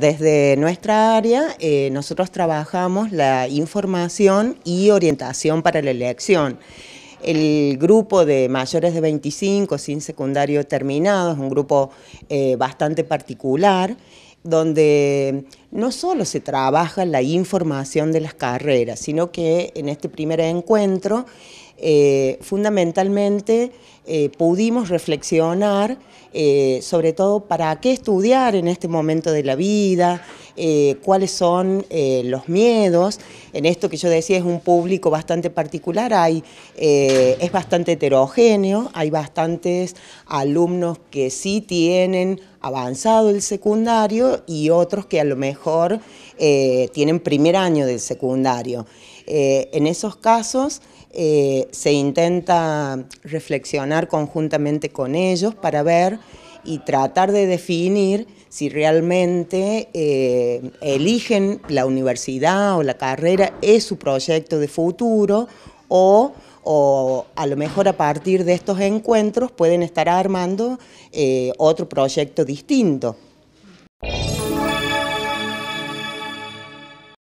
Desde nuestra área, eh, nosotros trabajamos la información y orientación para la elección. El grupo de mayores de 25 sin secundario terminado es un grupo eh, bastante particular donde no solo se trabaja la información de las carreras, sino que en este primer encuentro eh, fundamentalmente eh, pudimos reflexionar eh, sobre todo para qué estudiar en este momento de la vida, eh, cuáles son eh, los miedos. En esto que yo decía es un público bastante particular, eh, es bastante heterogéneo, hay bastantes alumnos que sí tienen avanzado el secundario y otros que a lo mejor tienen primer año del secundario. en esos casos se intenta reflexionar conjuntamente con ellos para ver y tratar de definir si realmente eh, eligen la universidad o la carrera es su proyecto de futuro o, a lo mejor a partir de estos encuentros pueden estar armando eh, otro proyecto distinto.